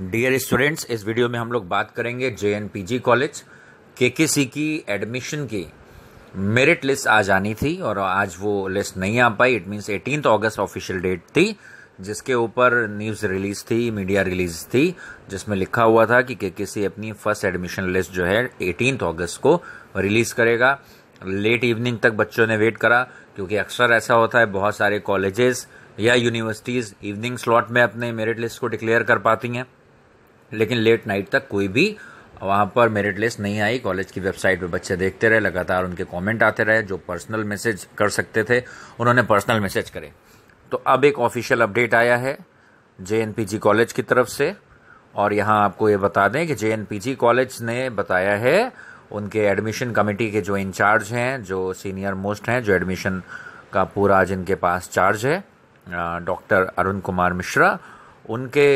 dear students इस video में हम लोग बात करेंगे J N P G college के की एडमिशन की मेरिट लिस्ट आज आनी थी और आज वो लिस्ट नहीं आ पाई it means eighteen August official date थी जिसके ऊपर न्यूज़ रिलीज थी मीडिया रिलीज थी जिसमें लिखा हुआ था कि के सी अपनी फर्स्ट एडमिशन लिस्ट जो है एटीन अगस्त को रिलीज़ करेगा लेट इवनिंग तक बच्चों ने वेट करा क्योंकि अक्सर ऐसा होता है बहुत सारे कॉलेजेस या यूनिवर्सिटीज़ इवनिंग स्लॉट में अपने मेरिट लिस्ट को डिक्लेयर कर पाती हैं लेकिन लेट नाइट तक कोई भी वहाँ पर मेरिट लिस्ट नहीं आई कॉलेज की वेबसाइट पे बच्चे देखते रहे लगातार उनके कमेंट आते रहे जो पर्सनल मैसेज कर सकते थे उन्होंने पर्सनल मैसेज करे तो अब एक ऑफिशियल अपडेट आया है जे कॉलेज की तरफ से और यहाँ आपको ये बता दें कि जे कॉलेज ने बताया है उनके एडमिशन कमेटी के जो इंचार्ज हैं जो सीनियर मोस्ट हैं जो एडमिशन का पूरा जिनके पास चार्ज है डॉक्टर अरुण कुमार मिश्रा उनके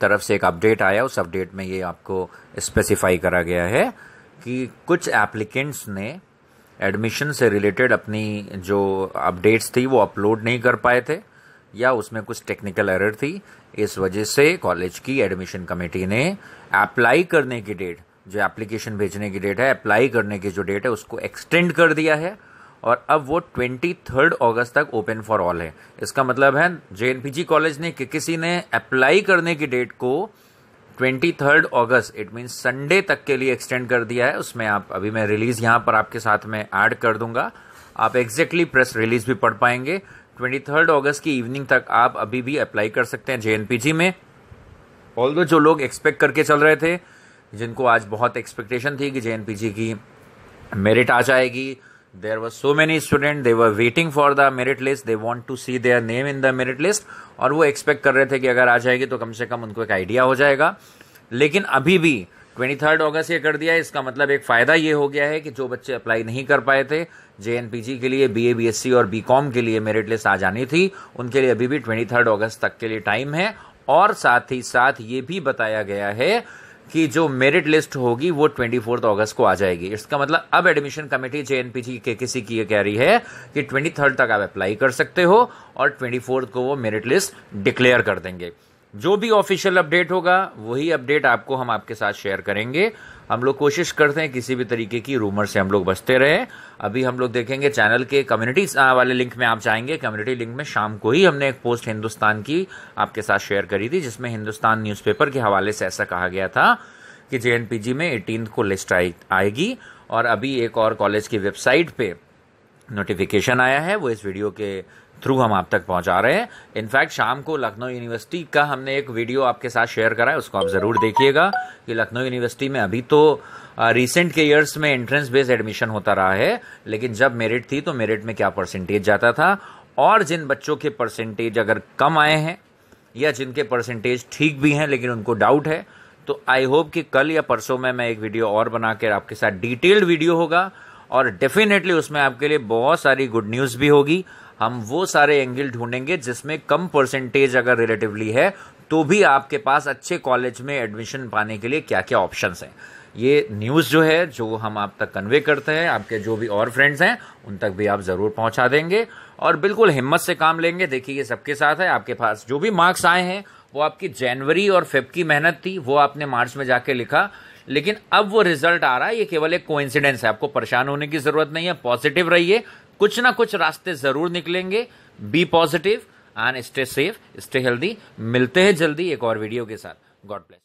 तरफ से एक अपडेट आया उस अपडेट में ये आपको स्पेसिफाई करा गया है कि कुछ एप्लीकेंट्स ने एडमिशन से रिलेटेड अपनी जो अपडेट्स थी वो अपलोड नहीं कर पाए थे या उसमें कुछ टेक्निकल एरर थी इस वजह से कॉलेज की एडमिशन कमेटी ने अप्लाई करने की डेट जो एप्लीकेशन भेजने की डेट है अप्लाई करने की जो डेट है उसको एक्सटेंड कर दिया है और अब वो ट्वेंटी थर्ड ऑगस्ट तक ओपन फॉर ऑल है इसका मतलब है जे कॉलेज ने कि किसी ने अप्लाई करने की डेट को twenty third August it mean Sunday तक के लिए एक्सटेंड कर दिया है उसमें आप अभी मैं रिलीज यहां पर आपके साथ में ऐड कर दूंगा आप एग्जैक्टली प्रेस रिलीज भी पढ़ पाएंगे ट्वेंटी थर्ड ऑगस्ट की इवनिंग तक आप अभी भी अप्लाई कर सकते हैं जेएनपीजी में ऑल दो जो लोग एक्सपेक्ट करके चल रहे थे जिनको आज बहुत एक्सपेक्टेशन थी कि जेएनपीजी की मेरिट आ जाएगी there were so many student they were waiting for the merit list they want to see their name in the merit list और वो एक्सपेक्ट कर रहे थे कि अगर आ जाएगी तो कम से कम उनको एक आइडिया हो जाएगा लेकिन अभी भी ट्वेंटी थर्ड ऑगस्ट ये कर दिया इसका मतलब एक फ़ायदा ये हो गया है कि जो बच्चे अप्लाई नहीं कर पाए थे जे के लिए B A B S C और बी कॉम के लिए मेरिट लिस्ट आ जानी थी उनके लिए अभी भी ट्वेंटी थर्ड ऑगस्ट तक के लिए टाइम है और साथ ही साथ ये भी बताया गया है कि जो मेरिट लिस्ट होगी वो ट्वेंटी फोर्थ ऑगस्ट को आ जाएगी इसका मतलब अब admission committee J N P G के किसी की ये कह रही है कि ट्वेंटी थर्ड तक आप अप्लाई कर सकते हो और ट्वेंटी फोर्थ को वो मेरिट लिस्ट डिक्लेयर कर देंगे जो भी ऑफिशियल अपडेट होगा वही अपडेट आपको हम आपके साथ शेयर करेंगे हम लोग कोशिश करते हैं किसी भी तरीके की रूमर से हम लोग बचते रहे अभी हम लोग देखेंगे चैनल के कम्युनिटी वाले लिंक में आप जाएंगे कम्युनिटी लिंक में शाम को ही हमने एक पोस्ट हिंदुस्तान की आपके साथ शेयर करी थी जिसमें हिंदुस्तान न्यूज़पेपर के हवाले से ऐसा कहा गया था कि जे में एटीन को लिस्ट आएगी और अभी एक और कॉलेज की वेबसाइट पर नोटिफिकेशन आया है वो इस वीडियो के थ्रू हम आप तक पहुंचा रहे हैं इनफैक्ट शाम को लखनऊ यूनिवर्सिटी का हमने एक वीडियो आपके साथ शेयर करा है उसको आप ज़रूर देखिएगा कि लखनऊ यूनिवर्सिटी में अभी तो रिसेंट के ईयर्स में एंट्रेंस बेस्ड एडमिशन होता रहा है लेकिन जब मेरिट थी तो मेरिट में क्या परसेंटेज जाता था और जिन बच्चों के परसेंटेज अगर कम आए हैं या जिनके परसेंटेज ठीक भी हैं लेकिन उनको डाउट है तो आई होप कि कल या परसों में मैं एक वीडियो और बना आपके साथ डिटेल्ड वीडियो होगा और डेफिनेटली उसमें आपके लिए बहुत सारी गुड न्यूज़ भी होगी हम वो सारे एंगल ढूंढेंगे जिसमें कम परसेंटेज अगर रिलेटिवली है तो भी आपके पास अच्छे कॉलेज में एडमिशन पाने के लिए क्या क्या ऑप्शंस हैं ये न्यूज़ जो है जो हम आप तक कन्वे करते हैं आपके जो भी और फ्रेंड्स हैं उन तक भी आप ज़रूर पहुंचा देंगे और बिल्कुल हिम्मत से काम लेंगे देखिए ये सबके साथ है आपके पास जो भी मार्क्स आए हैं वो आपकी जनवरी और फेब की मेहनत थी वो आपने मार्च में जाके लिखा लेकिन अब वो रिजल्ट आ रहा है ये केवल एक कोइंसिडेंस है आपको परेशान होने की जरूरत नहीं है पॉजिटिव रहिए कुछ ना कुछ रास्ते जरूर निकलेंगे be positive and stay safe stay healthy मिलते हैं जल्दी एक और वीडियो के साथ गॉड ब्लेस